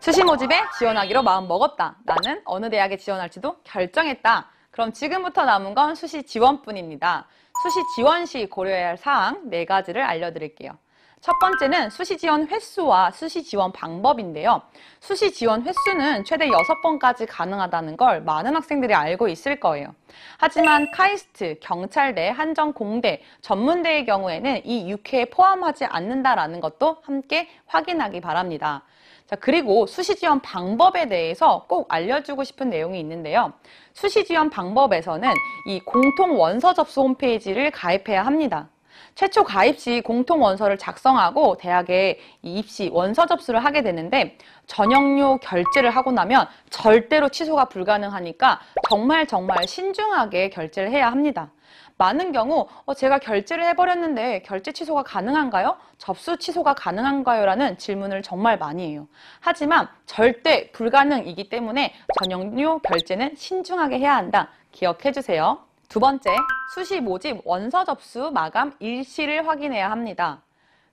수시 모집에 지원하기로 마음먹었다. 나는 어느 대학에 지원할지도 결정했다. 그럼 지금부터 남은 건 수시 지원뿐입니다. 수시 지원 시 고려해야 할 사항 네가지를 알려드릴게요. 첫 번째는 수시 지원 횟수와 수시 지원 방법인데요. 수시 지원 횟수는 최대 여섯 번까지 가능하다는 걸 많은 학생들이 알고 있을 거예요. 하지만 카이스트, 경찰대, 한정공대, 전문대의 경우에는 이 6회에 포함하지 않는다라는 것도 함께 확인하기 바랍니다. 자, 그리고 수시 지원 방법에 대해서 꼭 알려주고 싶은 내용이 있는데요. 수시 지원 방법에서는 이 공통 원서 접수 홈페이지를 가입해야 합니다. 최초 가입 시 공통 원서를 작성하고 대학에 입시 원서 접수를 하게 되는데 전형료 결제를 하고 나면 절대로 취소가 불가능하니까 정말 정말 신중하게 결제를 해야 합니다. 많은 경우 어, 제가 결제를 해버렸는데 결제 취소가 가능한가요? 접수 취소가 가능한가요? 라는 질문을 정말 많이 해요. 하지만 절대 불가능이기 때문에 전용료 결제는 신중하게 해야 한다. 기억해 주세요. 두 번째, 수시 모집 원서 접수 마감 일시를 확인해야 합니다.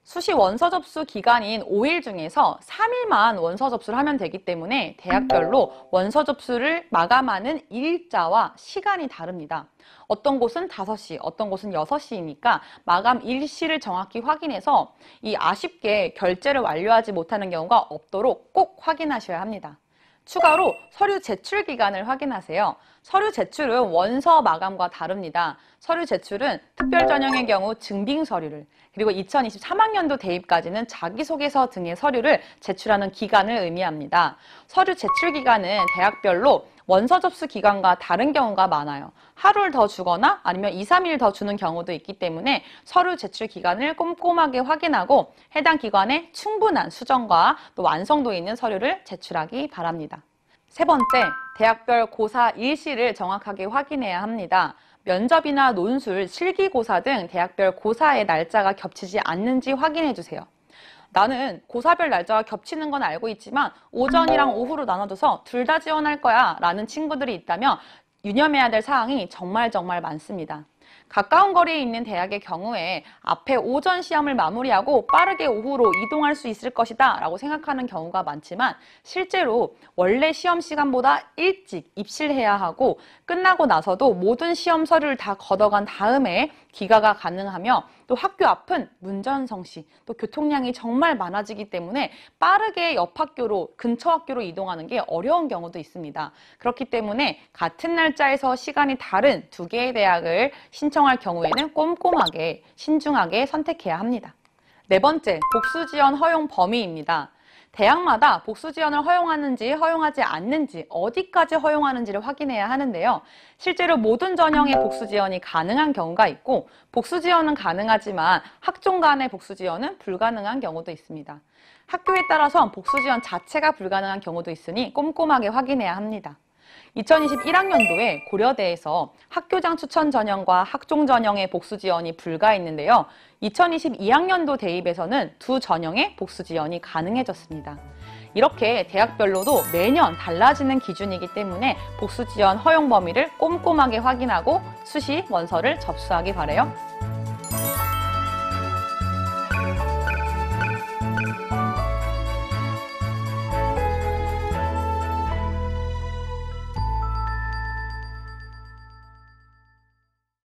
수시 원서 접수 기간인 5일 중에서 3일만 원서 접수를 하면 되기 때문에 대학별로 원서 접수를 마감하는 일자와 시간이 다릅니다. 어떤 곳은 5시, 어떤 곳은 6시이니까 마감 일시를 정확히 확인해서 이 아쉽게 결제를 완료하지 못하는 경우가 없도록 꼭 확인하셔야 합니다. 추가로 서류 제출 기간을 확인하세요. 서류 제출은 원서 마감과 다릅니다. 서류 제출은 특별 전형의 경우 증빙 서류를 그리고 2023학년도 대입까지는 자기소개서 등의 서류를 제출하는 기간을 의미합니다. 서류 제출 기간은 대학별로 원서 접수 기간과 다른 경우가 많아요. 하루를 더 주거나 아니면 2, 3일 더 주는 경우도 있기 때문에 서류 제출 기간을 꼼꼼하게 확인하고 해당 기관에 충분한 수정과 또 완성도 있는 서류를 제출하기 바랍니다. 세 번째, 대학별 고사 일시를 정확하게 확인해야 합니다. 면접이나 논술, 실기고사 등 대학별 고사의 날짜가 겹치지 않는지 확인해 주세요. 나는 고사별 날짜가 겹치는 건 알고 있지만 오전이랑 음. 오후로 나눠줘서 둘 다 지원할 거야 라는 친구들이 있다면 유념해야 될 사항이 정말 정말 많습니다. 가까운 거리에 있는 대학의 경우에 앞에 오전 시험을 마무리하고 빠르게 오후로 이동할 수 있을 것이다 라고 생각하는 경우가 많지만 실제로 원래 시험 시간보다 일찍 입실해야 하고 끝나고 나서도 모든 시험 서류를 다 걷어간 다음에 귀가가 가능하며 또 학교 앞은 문전성시 또 교통량이 정말 많아지기 때문에 빠르게 옆 학교로 근처 학교로 이동하는 게 어려운 경우도 있습니다. 그렇기 때문에 같은 날짜에서 시간이 다른 두 개의 대학을 신청할 경우에는 꼼꼼하게 신중하게 선택해야 합니다. 네 번째, 복수 지원 허용 범위입니다. 대학마다 복수 지원을 허용하는지 허용하지 않는지 어디까지 허용하는지를 확인해야 하는데요. 실제로 모든 전형의 복수 지원이 가능한 경우가 있고 복수 지원은 가능하지만 학종 간의 복수 지원은 불가능한 경우도 있습니다. 학교에 따라서 복수 지원 자체가 불가능한 경우도 있으니 꼼꼼하게 확인해야 합니다. 2021학년도에 고려대에서 학교장 추천 전형과 학종 전형의 복수 지원이 불가했는데요. 2022학년도 대입에서는 두 전형의 복수 지원이 가능해졌습니다. 이렇게 대학별로도 매년 달라지는 기준이기 때문에 복수 지원 허용 범위를 꼼꼼하게 확인하고 수시 원서를 접수하기 바래요.